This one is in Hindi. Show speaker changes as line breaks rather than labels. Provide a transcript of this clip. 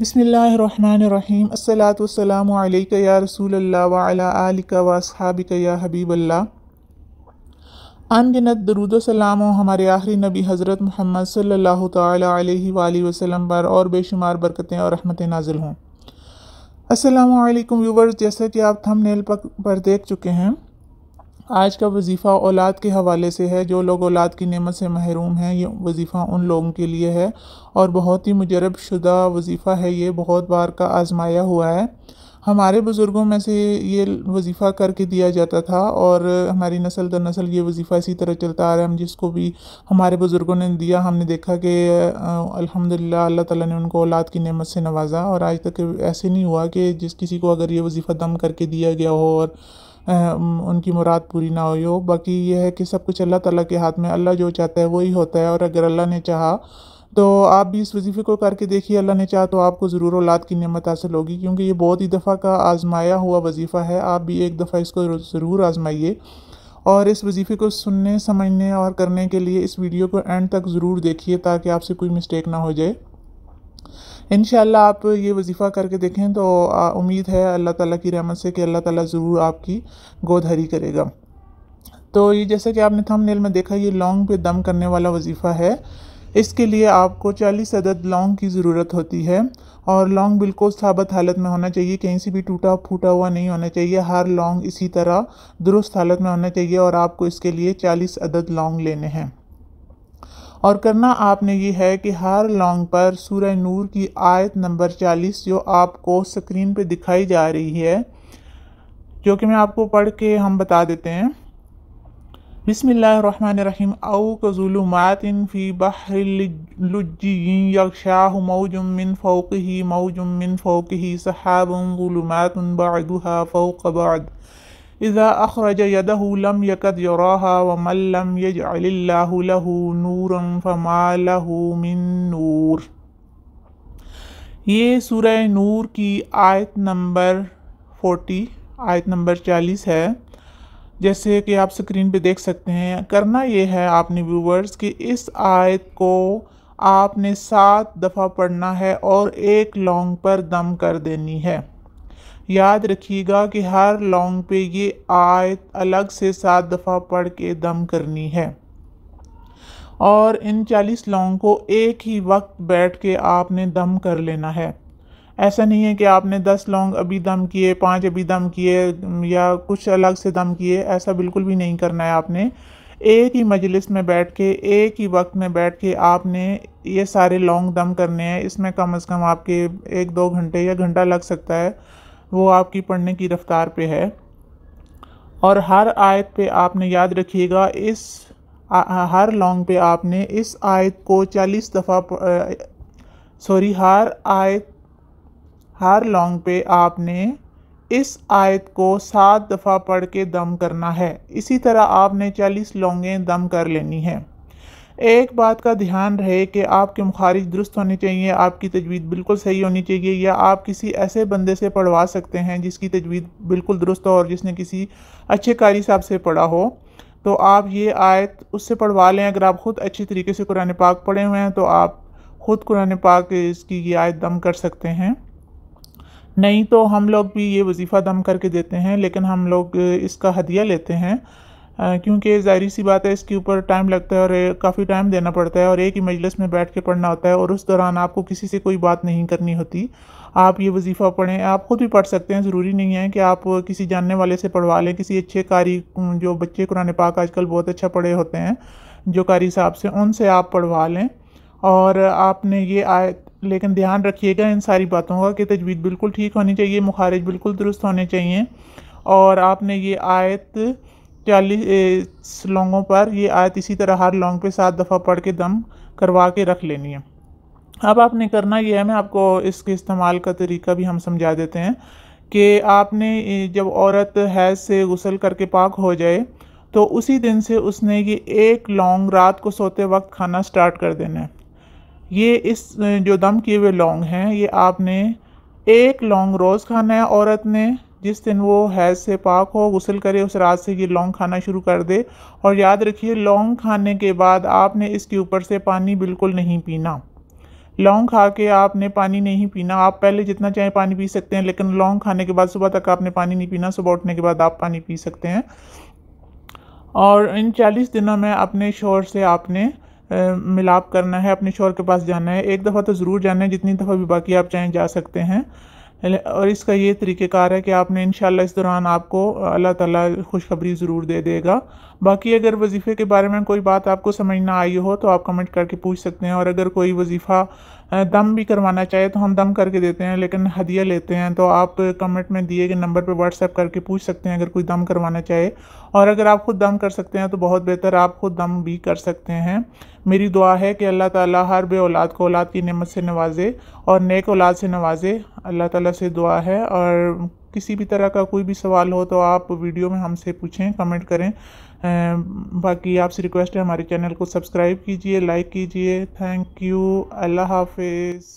बसमीम् अल्लाम या रसूल वालिका वसहाबिक या हबीब अल्लाह अनगिनत दरुद सलाम हमारे आखिरी नबी हज़रत मोहम्मद सल्लल्लाहु अलैहि वसल्लम पर और बेशुमार बरकतें और रहमतें नाजिल हों असलम व्यूवर्स जैसा कि आप थंबनेल पर देख चुके हैं आज का वजीफ़ा औलाद के हवाले से है जो लोग औलाद की नेमत से महरूम हैं ये वजीफ़ा उन लोगों के लिए है और बहुत ही मुजरब शुदा वजीफ़ा है ये बहुत बार का आजमाया हुआ है हमारे बुज़ुर्गों में से ये वजीफ़ा करके दिया जाता था और हमारी नस्ल दर नस्ल ये वजीफ़ा इसी तरह चलता आ रहा है हम जिसको भी हमारे बुज़ुर्गों ने दिया हमने देखा कि अल्हम्दुलिल्लाह अल्लाह ताला ने उनको औलाद की नेमत से नवाजा और आज तक ऐसे नहीं हुआ कि जिस किसी को अगर ये वजीफ़ा दम करके दिया गया हो और उनकी मुराद पूरी ना हुई हो बाकी यह है कि सब कुछ अल्लाह ताला के हाथ में अल्लाह जो चाहता है वही होता है और अगर अल्लाह ने चाहा तो आप भी इस वजीफ़े को करके देखिए अल्लाह ने चाहा तो आपको ज़रूर औलाद की नियमत हासिल होगी क्योंकि ये बहुत ही दफ़ा का आजमाया हुआ वजीफ़ा है आप भी एक दफ़ा इसको ज़रूर आजमाइए और इस वजीफ़े को सुनने समझने और करने के लिए इस वीडियो को एंड तक ज़रूर देखिए ताकि आपसे कोई मिस्टेक ना हो जाए इन आप ये वजीफ़ा करके देखें तो उम्मीद है अल्लाह ताला की रहमत से कि अल्लाह ताला ज़रूर आपकी गोदहरी करेगा तो ये जैसे कि आपने थंबनेल में देखा ये लॉन्ग पे दम करने वाला वजीफ़ा है इसके लिए आपको 40 अदद लॉन्ग की ज़रूरत होती है और लॉन्ग बिल्कुल सबत हालत में होना चाहिए कहीं से भी टूटा फूटा हुआ नहीं होना चाहिए हर लॉन्ग इसी तरह दुरुस्त हालत में होना चाहिए और आपको इसके लिए 40 अदद लॉन्ग लेने हैं और करना आपने ये है कि हर लॉन्ग पर सूर्य नूर की आयत नंबर 40 जो आपको स्क्रीन पे दिखाई जा रही है जो कि मैं आपको पढ़ के हम बता देते हैं बिसमीम अज़ुलुमातिन फ़ी बहरुज्जी यकशाह मऊजुमिन फ़ोक ही मऊजुमिन फ़ोक ही सहाबुम बदुहा फ़ोक बद इज़ा अखरज यदह यकद यराहा व मल्लम नूरम फमा नूर ये सूरह नूर की आयत नंबर फोर्टी आयत नंबर चालीस है जैसे कि आप स्क्रीन पे देख सकते हैं करना ये है आपने व्यूवर्स कि इस आयत को आपने सात दफ़ा पढ़ना है और एक लॉन्ग पर दम कर देनी है याद रखिएगा कि हर लॉन्ग पे ये आयत अलग से सात दफ़ा पढ़ के दम करनी है और इन चालीस लॉन्ग को एक ही वक्त बैठ के आपने दम कर लेना है ऐसा नहीं है कि आपने दस लॉन्ग अभी दम किए पाँच अभी दम किए या कुछ अलग से दम किए ऐसा बिल्कुल भी नहीं करना है आपने एक ही मजलिस में बैठ के एक ही वक्त में बैठ के आपने ये सारे लॉन्ग दम करने हैं इसमें कम अज़ कम आपके एक दो घंटे या घंटा लग सकता है वो आपकी पढ़ने की रफ़्तार पे है और हर आयत पे आपने याद रखिएगा इस आ, हर लॉन्ग पे आपने इस आयत को चालीस दफ़ा सॉरी हर आयत हर लॉन्ग पे आपने इस आयत को सात दफ़ा पढ़ के दम करना है इसी तरह आपने चालीस लॉन्गें दम कर लेनी है एक बात का ध्यान रहे कि आपके मुखारिज दुरुस्त होने चाहिए आपकी तजवीज़ बिल्कुल सही होनी चाहिए या आप किसी ऐसे बंदे से पढ़वा सकते हैं जिसकी तजवीज़ बिल्कुल दुरुस्त हो और जिसने किसी अच्छे कारी साहब से पढ़ा हो तो आप ये आयत उससे पढ़वा लें अगर आप ख़ुद अच्छे तरीके से कुरान पाक पढ़े हुए हैं तो आप ख़ुद कुरान पाक इसकी ये आयत दम कर सकते हैं नहीं तो हम लोग भी ये वजीफ़ा दम करके देते हैं लेकिन हम लोग इसका हदिया लेते हैं क्योंकि ज़ाहिर सी बात है इसके ऊपर टाइम लगता है और काफ़ी टाइम देना पड़ता है और एक ही मजलिस में बैठ के पढ़ना होता है और उस दौरान आपको किसी से कोई बात नहीं करनी होती आप ये वजीफ़ा पढ़ें आप ख़ुद भी पढ़ सकते हैं ज़रूरी नहीं है कि आप किसी जानने वाले से पढ़वा लें किसी अच्छे कारी जो बच्चे कुरान पाक आजकल बहुत अच्छा पढ़े होते हैं जो कारी साहब से उनसे आप पढ़वा लें और आपने ये आयत लेकिन ध्यान रखिएगा इन सारी बातों का कि तजवीज़ बिल्कुल ठीक होनी चाहिए मुखारज बिल्कुल दुरुस्त होने चाहिए और आपने ये आयत चालीस लौंगों पर ये आयत इसी तरह हर लौंग पे सात दफ़ा पढ़ के दम करवा के रख लेनी है अब आपने करना यह है मैं आपको इसके इस्तेमाल का तरीका भी हम समझा देते हैं कि आपने जब औरत हैज़ से गसल करके पाक हो जाए तो उसी दिन से उसने ये एक लौंग रात को सोते वक्त खाना स्टार्ट कर देना है ये इस जो दम किए हुए लौंग हैं ये आपने एक लौंग रोज़ खाना है औरत ने जिस दिन वो हैज़ से पाक हो गसल करे उस रात से ये लौंग खाना शुरू कर दे और याद रखिए लौंग खाने के बाद आपने इसके ऊपर से पानी बिल्कुल नहीं पीना लौंग खा के आपने पानी नहीं पीना आप पहले जितना चाहे पानी पी सकते हैं लेकिन लौंग खाने के बाद सुबह तक आपने पानी नहीं पीना सुबह उठने के बाद आप पानी पी सकते हैं और इन चालीस दिनों में अपने शोर से आपने मिलाप करना है अपने शोर के पास जाना है एक दफ़ा तो ज़रूर जाना है जितनी दफ़ा भी बाकी आप चाहें जा सकते हैं और इसका ये तरीक़ेकार है कि आपने इन इस दौरान आपको अल्लाह ताला खुशखबरी ज़रूर दे देगा बाकी अगर वजीफ़े के बारे में कोई बात आपको समझ ना आई हो तो आप कमेंट करके पूछ सकते हैं और अगर कोई वजीफ़ा दम भी करवाना चाहे तो हम दम करके देते हैं लेकिन हदिया लेते हैं तो आप कमेंट में दिए गए नंबर पर व्हाट्सएप करके पूछ सकते हैं अगर कोई दम करवाना चाहे और अगर आप खुद दम कर सकते हैं तो बहुत बेहतर आप खुद दम भी कर सकते हैं मेरी दुआ है कि अल्लाह ताला हर बे औलाद को औलाद की नमत से नवाजे और नेक औलाद से नवाजे अल्लाह ताला से दुआ है और किसी भी तरह का कोई भी सवाल हो तो आप वीडियो में हमसे पूछें कमेंट करें Um, बाकी आपसे रिक्वेस्ट है हमारे चैनल को सब्सक्राइब कीजिए लाइक कीजिए थैंक यू अल्लाह हाफिज़